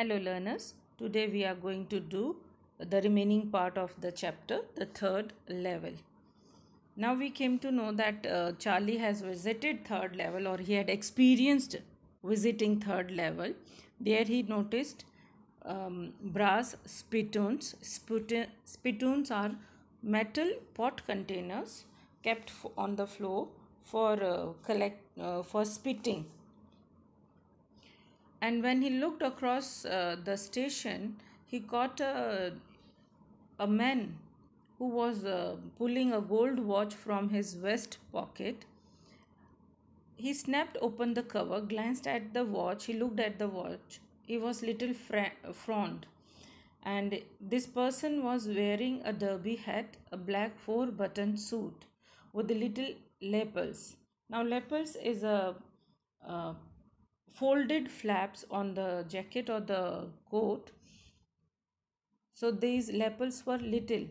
Hello learners, today we are going to do the remaining part of the chapter, the third level. Now we came to know that uh, Charlie has visited third level or he had experienced visiting third level. There he noticed um, brass spittoons. spittoons are metal pot containers kept on the floor for uh, collect uh, for spitting and when he looked across uh, the station he caught a, a man who was uh, pulling a gold watch from his vest pocket he snapped open the cover glanced at the watch he looked at the watch he was little fra- frowned and this person was wearing a derby hat a black four button suit with the little lapels now lapels is a, a uh, folded flaps on the jacket or the coat so these lapels were little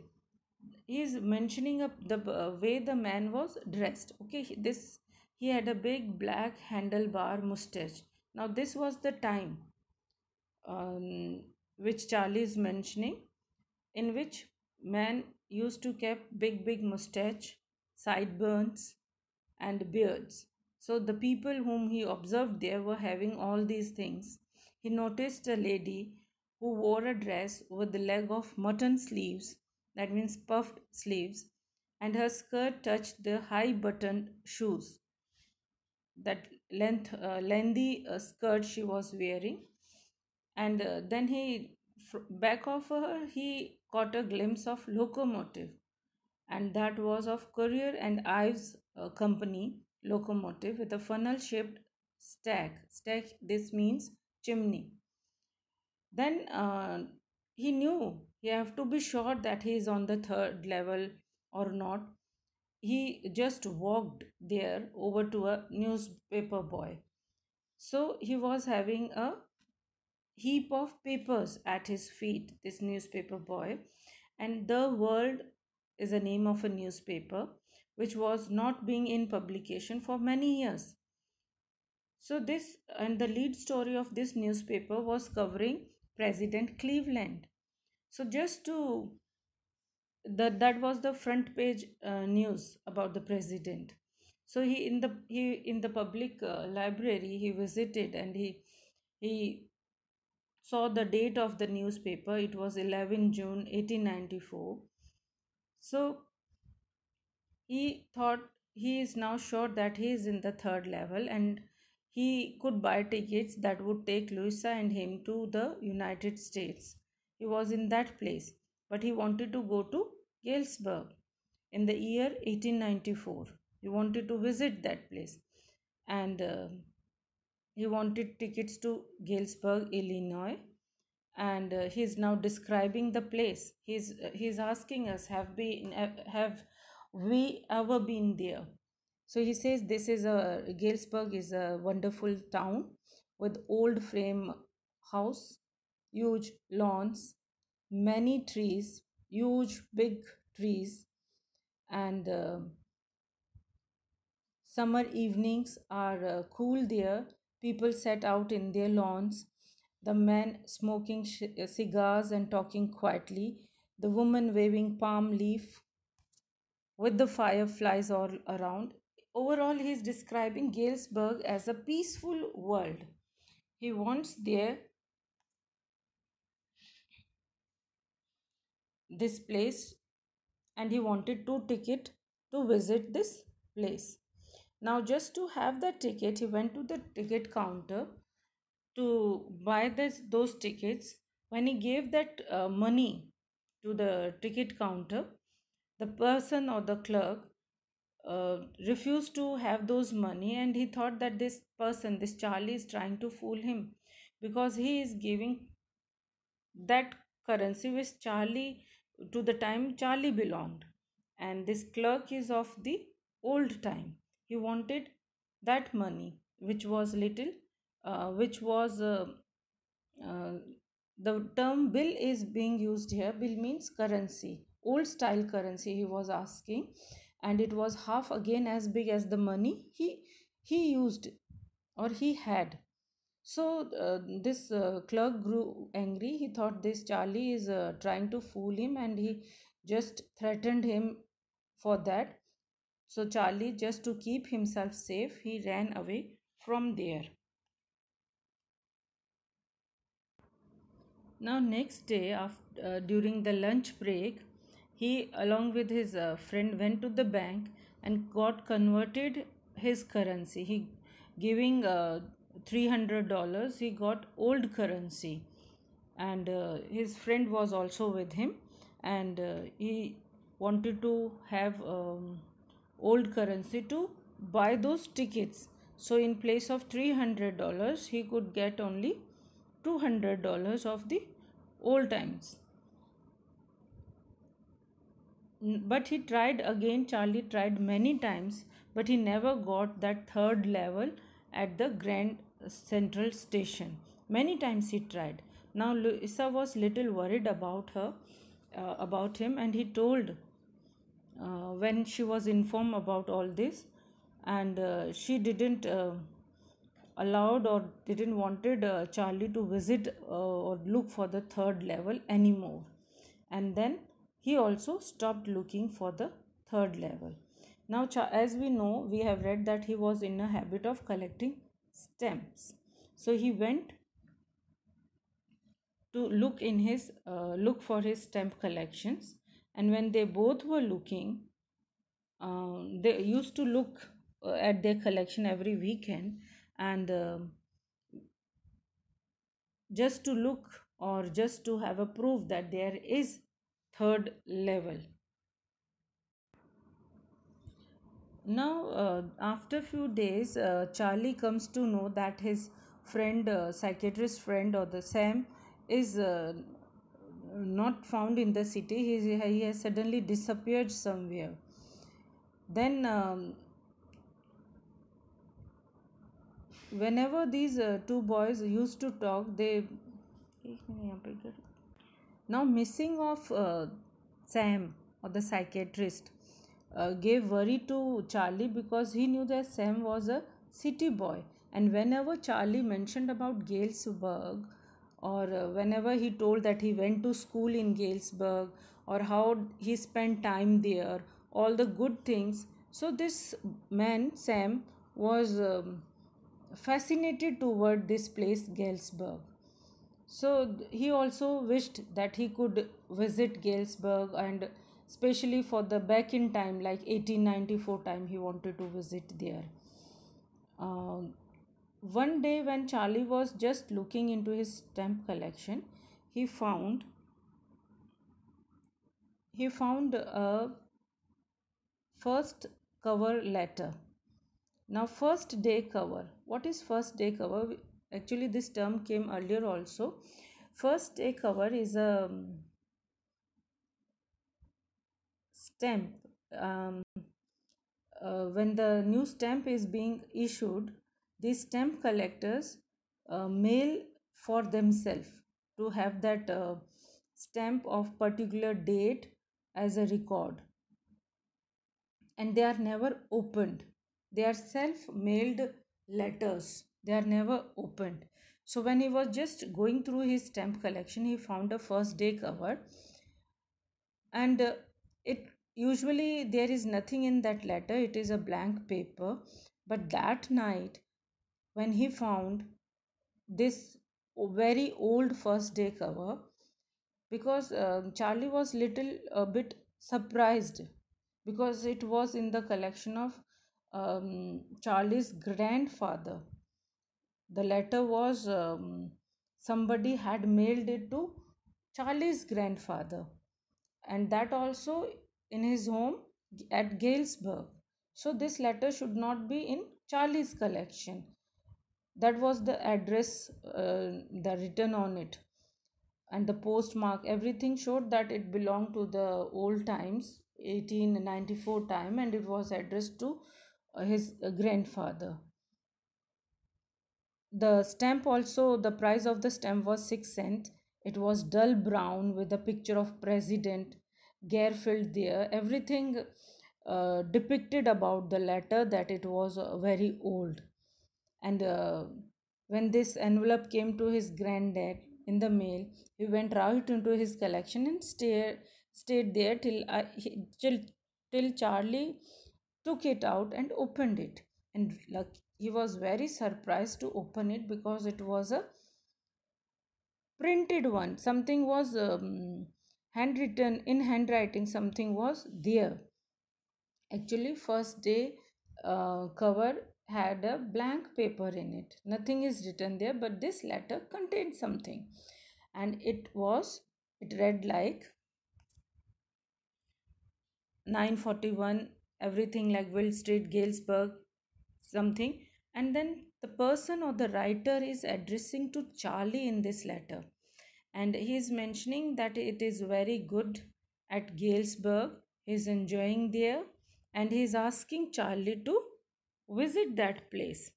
he is mentioning up the uh, way the man was dressed okay this he had a big black handlebar mustache now this was the time um, which charlie is mentioning in which man used to keep big big mustache sideburns and beards so the people whom he observed there were having all these things. He noticed a lady who wore a dress with the leg of mutton sleeves, that means puffed sleeves, and her skirt touched the high buttoned shoes. That length, uh, lengthy uh, skirt she was wearing. And uh, then he, back of her, he caught a glimpse of locomotive, and that was of Courier and Ives uh, Company locomotive with a funnel shaped stack. Stack, this means chimney. Then uh, he knew he have to be sure that he is on the third level or not. He just walked there over to a newspaper boy. So he was having a heap of papers at his feet, this newspaper boy, and the world is the name of a newspaper which was not being in publication for many years. So this and the lead story of this newspaper was covering President Cleveland. So just to that that was the front page uh, news about the president. So he in the he in the public uh, library he visited and he he saw the date of the newspaper. It was eleven June eighteen ninety four so he thought he is now sure that he is in the third level and he could buy tickets that would take Louisa and him to the United States. He was in that place, but he wanted to go to Galesburg in the year 1894. He wanted to visit that place and uh, he wanted tickets to Galesburg, Illinois and uh, he's now describing the place he's he's asking us have been have we ever been there so he says this is a galesburg is a wonderful town with old frame house huge lawns many trees huge big trees and uh, summer evenings are uh, cool there people set out in their lawns the men smoking uh, cigars and talking quietly, the woman waving palm leaf with the fireflies all around. Overall, he is describing Galesburg as a peaceful world. He wants there this place and he wanted two ticket to visit this place. Now just to have the ticket, he went to the ticket counter to buy this, those tickets, when he gave that uh, money to the ticket counter, the person or the clerk uh, refused to have those money and he thought that this person, this Charlie, is trying to fool him because he is giving that currency which Charlie, to the time Charlie belonged. And this clerk is of the old time. He wanted that money which was little uh, which was uh, uh, the term bill is being used here bill means currency old style currency he was asking and it was half again as big as the money he he used or he had so uh, this uh, clerk grew angry he thought this charlie is uh, trying to fool him and he just threatened him for that so charlie just to keep himself safe he ran away from there Now, next day, after, uh, during the lunch break, he, along with his uh, friend, went to the bank and got converted his currency. He giving uh, $300, he got old currency. And uh, his friend was also with him, and uh, he wanted to have um, old currency to buy those tickets. So, in place of $300, he could get only $200 of the old times. But he tried again, Charlie tried many times, but he never got that third level at the Grand Central Station. Many times he tried. Now Louisa was little worried about her, uh, about him, and he told uh, when she was informed about all this, and uh, she didn't uh, allowed or didn't wanted uh, charlie to visit uh, or look for the third level anymore and then he also stopped looking for the third level now as we know we have read that he was in a habit of collecting stamps so he went to look in his uh, look for his stamp collections and when they both were looking um, they used to look uh, at their collection every weekend and uh, just to look or just to have a proof that there is third level now uh, after few days uh, charlie comes to know that his friend uh, psychiatrist friend or the sam is uh, not found in the city he, he has suddenly disappeared somewhere then um, whenever these uh, two boys used to talk they now missing of uh, sam or the psychiatrist uh, gave worry to charlie because he knew that sam was a city boy and whenever charlie mentioned about galesburg or uh, whenever he told that he went to school in galesburg or how he spent time there all the good things so this man sam was um, fascinated toward this place Galesburg. So he also wished that he could visit Galesburg and especially for the back in time like 1894 time he wanted to visit there. Uh, one day when Charlie was just looking into his stamp collection, he found he found a first cover letter now first day cover what is first day cover actually this term came earlier also first day cover is a um, stamp um, uh, when the new stamp is being issued these stamp collectors uh, mail for themselves to have that uh, stamp of particular date as a record and they are never opened they are self-mailed letters they are never opened so when he was just going through his stamp collection he found a first day cover and uh, it usually there is nothing in that letter it is a blank paper but that night when he found this very old first day cover because uh, charlie was little a bit surprised because it was in the collection of um, Charlie's grandfather. The letter was um, somebody had mailed it to Charlie's grandfather, and that also in his home at Galesburg. So, this letter should not be in Charlie's collection. That was the address uh, the written on it and the postmark everything showed that it belonged to the old times 1894 time and it was addressed to uh, his uh, grandfather the stamp also the price of the stamp was 6 cents it was dull brown with a picture of president garfield there everything uh, depicted about the letter that it was uh, very old and uh, when this envelope came to his granddad in the mail he went right into his collection and stay, stayed there till, uh, he, till, till charlie took it out and opened it and he was very surprised to open it because it was a printed one something was um, handwritten in handwriting something was there actually first day uh, cover had a blank paper in it nothing is written there but this letter contained something and it was it read like 941 everything like Will Street, Galesburg, something. And then the person or the writer is addressing to Charlie in this letter. And he is mentioning that it is very good at Galesburg. He is enjoying there. And he is asking Charlie to visit that place.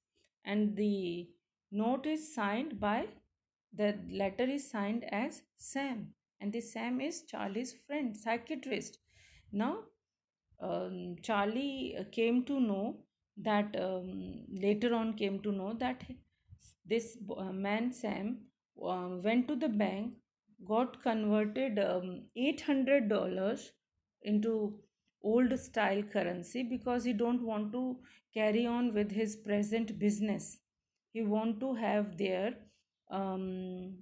And the note is signed by, the letter is signed as Sam. And the Sam is Charlie's friend, psychiatrist. Now, um, Charlie uh, came to know that um, later on came to know that this uh, man Sam uh, went to the bank, got converted um, $800 into old style currency because he don't want to carry on with his present business. He want to have there um,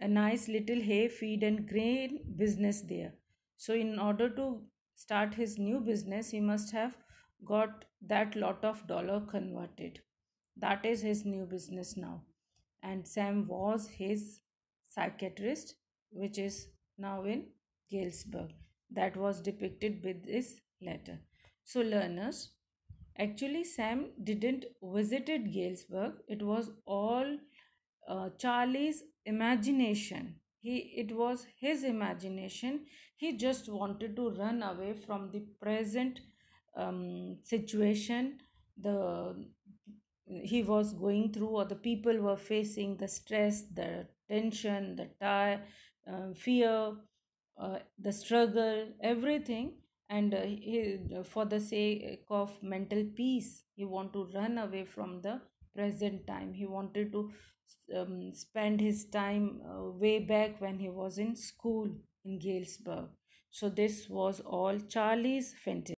a nice little hay feed and grain business there. So in order to start his new business, he must have got that lot of dollar converted. That is his new business now. And Sam was his psychiatrist, which is now in Galesburg. That was depicted with this letter. So, learners, actually, Sam didn't visited Galesburg. It was all uh, Charlie's imagination he it was his imagination he just wanted to run away from the present um, situation the he was going through or the people were facing the stress the tension the tie, uh, fear uh, the struggle everything and uh, he, for the sake of mental peace he want to run away from the present time he wanted to um, spend his time uh, way back when he was in school in Galesburg. So this was all Charlie's fantasy.